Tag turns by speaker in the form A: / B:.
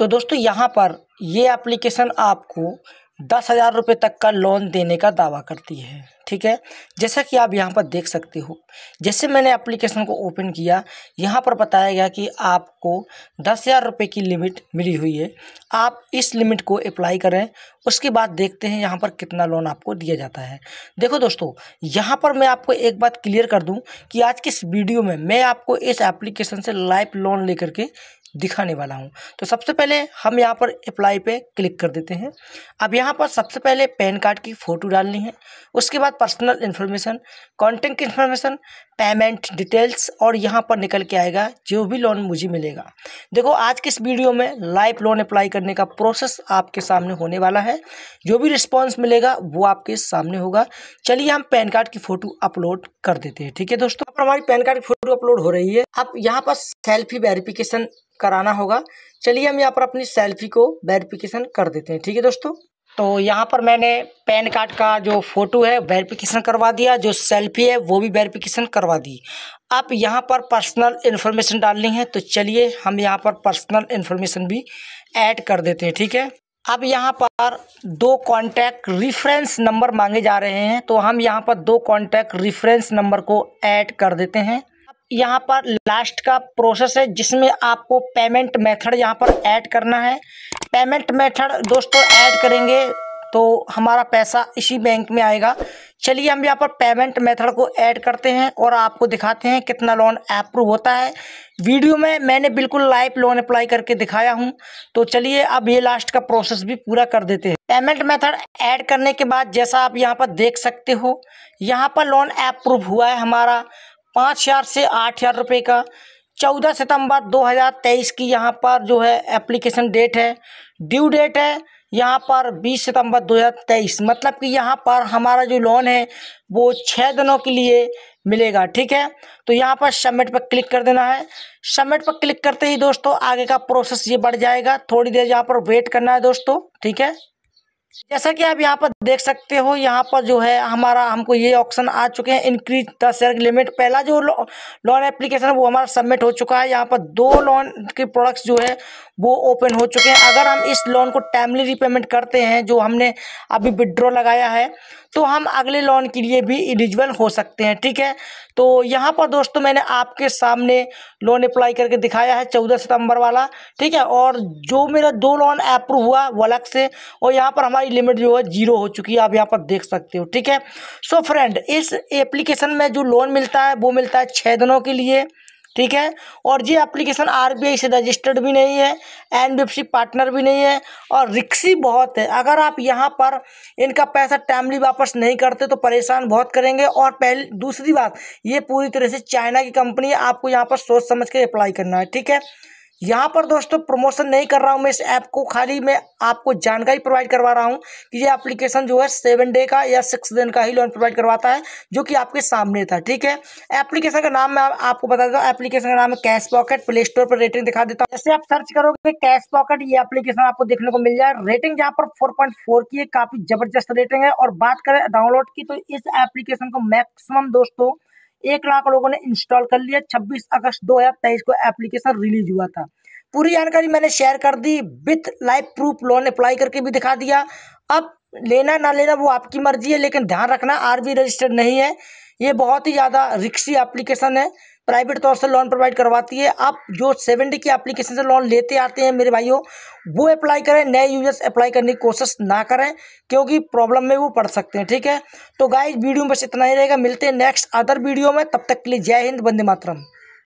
A: तो दोस्तों यहाँ पर ये एप्लीकेशन आपको दस हज़ार रुपये तक का लोन देने का दावा करती है ठीक है जैसा कि आप यहाँ पर देख सकते हो जैसे मैंने एप्लीकेशन को ओपन किया यहाँ पर बताया गया कि आपको दस हज़ार रुपये की लिमिट मिली हुई है आप इस लिमिट को अप्लाई करें उसके बाद देखते हैं यहाँ पर कितना लोन आपको दिया जाता है देखो दोस्तों यहाँ पर मैं आपको एक बात क्लियर कर दूँ कि आज के इस वीडियो में मैं आपको इस एप्लीकेशन से लाइफ लोन ले के दिखाने वाला हूँ तो सबसे पहले हम यहाँ पर अप्लाई पे क्लिक कर देते हैं अब यहाँ पर सबसे पहले पैन कार्ड की फ़ोटो डालनी है उसके बाद personal information contact information payment details और यहाँ पर निकल के आएगा जो भी लोन मुझे मिलेगा देखो आज के इस वीडियो में लाइफ लोन अप्लाई करने का प्रोसेस आपके सामने होने वाला है जो भी रिस्पॉन्स मिलेगा वो आपके सामने होगा चलिए हम पैन कार्ड की फ़ोटो अपलोड कर देते हैं ठीक है दोस्तों अब हमारी पैन कार्ड की फ़ोटो अपलोड हो रही है अब यहाँ पर सेल्फी वेरिफिकेशन कराना होगा चलिए हम यहाँ पर अपनी सेल्फी को वेरिफिकेशन कर देते हैं ठीक है दोस्तों तो यहाँ पर मैंने पैन कार्ड का जो फ़ोटो है वेरिफिकेशन करवा दिया जो सेल्फी है वो भी वेरिफिकेशन करवा दी अब यहाँ पर पर्सनल इन्फॉर्मेशन डालनी है तो चलिए हम यहाँ पर पर्सनल इन्फॉर्मेशन भी ऐड कर देते हैं ठीक है अब यहाँ पर दो कॉन्टैक्ट रिफरेंस नंबर मांगे जा रहे हैं तो हम यहाँ पर दो कॉन्टैक्ट रिफरेंस नंबर को ऐड कर देते हैं यहाँ पर लास्ट का प्रोसेस है जिसमें आपको पेमेंट मेथड यहाँ पर ऐड करना है पेमेंट मेथड दोस्तों ऐड करेंगे तो हमारा पैसा इसी बैंक में आएगा चलिए हम यहाँ पर पेमेंट मेथड को ऐड करते हैं और आपको दिखाते हैं कितना लोन अप्रूव होता है वीडियो में मैंने बिल्कुल लाइव लोन अप्लाई करके दिखाया हूँ तो चलिए अब ये लास्ट का प्रोसेस भी पूरा कर देते हैं पेमेंट मेथड ऐड करने के बाद जैसा आप यहाँ पर देख सकते हो यहाँ पर लोन अप्रूव हुआ है हमारा पाँच हज़ार से आठ हज़ार रुपये का चौदह सितंबर 2023 की यहाँ पर जो है एप्लीकेशन डेट है ड्यू डेट है यहाँ पर 20 सितंबर 2023 मतलब कि यहाँ पर हमारा जो लोन है वो छः दिनों के लिए मिलेगा ठीक है तो यहाँ पर सबमिट पर क्लिक कर देना है सबमिट पर क्लिक करते ही दोस्तों आगे का प्रोसेस ये बढ़ जाएगा थोड़ी देर यहाँ पर वेट करना है दोस्तों ठीक है जैसा कि आप यहाँ पर देख सकते हो यहाँ पर जो है हमारा हमको ये ऑप्शन आ चुके हैं इंक्रीज द शेयर लिमिट पहला जो लोन एप्लीकेशन है वो हमारा सबमिट हो चुका है यहाँ पर दो लोन के प्रोडक्ट्स जो है वो ओपन हो चुके हैं अगर हम इस लोन को टाइमली रिपेमेंट करते हैं जो हमने अभी विड्रॉ लगाया है तो हम अगले लोन के लिए भी एलिजिबल हो सकते हैं ठीक है तो यहाँ पर दोस्तों मैंने आपके सामने लोन अप्लाई करके दिखाया है चौदह सितम्बर वाला ठीक है और जो मेरा दो लोन अप्रूव हुआ वो अलग से और यहाँ पर हमारा वाली लिमिट जो है जीरो हो चुकी है आप यहाँ पर देख सकते हो ठीक है सो so फ्रेंड इस एप्लीकेशन में जो लोन मिलता है वो मिलता है छः दिनों के लिए ठीक है और ये एप्लीकेशन आरबीआई से रजिस्टर्ड भी नहीं है एनबीएफसी पार्टनर भी नहीं है और रिक्सी बहुत है अगर आप यहाँ पर इनका पैसा टाइमली वापस नहीं करते तो परेशान बहुत करेंगे और पहली दूसरी बात ये पूरी तरह से चाइना की कंपनी है आपको यहाँ पर सोच समझ के अप्लाई करना है ठीक है यहाँ पर दोस्तों प्रमोशन नहीं कर रहा हूँ मैं इस ऐप को खाली मैं आपको जानकारी प्रोवाइड करवा रहा हूँ कि ये एप्लीकेशन जो है सेवन डे का या सिक्स दिन का ही लोन प्रोवाइड करवाता है जो कि आपके सामने था ठीक है एप्लीकेशन का नाम मैं आपको बता देता हूँ एप्लीकेशन का नाम है कैश पॉकेट प्ले स्टोर पर रेटिंग दिखा देता हूँ जैसे आप सर्च करोगे कैश पॉकेट ये एप्लीकेशन आपको देखने को मिल जाए रेटिंग यहाँ पर फोर की है काफ़ी जबरदस्त रेटिंग है और बात करें डाउनलोड की तो इस एप्लीकेशन को मैक्सिमम दोस्तों एक लाख लोगों ने इंस्टॉल कर लिया छब्बीस अगस्त दो को एप्लीकेशन रिलीज हुआ था पूरी जानकारी मैंने शेयर कर दी with life proof loan apply करके भी दिखा दिया अब लेना ना लेना वो आपकी मर्जी है लेकिन ध्यान रखना आरबी रजिस्टर्ड नहीं है ये बहुत ही ज़्यादा रिक्सी एप्लीकेशन है प्राइवेट तौर से लोन प्रोवाइड करवाती है आप जो सेवन डे की एप्लीकेशन से लोन लेते आते हैं मेरे भाइयों वो अप्लाई करें नए यूजर्स अप्लाई करने की कोशिश ना करें क्योंकि प्रॉब्लम में वो पड़ सकते हैं ठीक है तो गाइज वीडियो में बस इतना ही रहेगा मिलते हैं नेक्स्ट अदर वीडियो में तब तक के लिए जय हिंद बंदे मातरम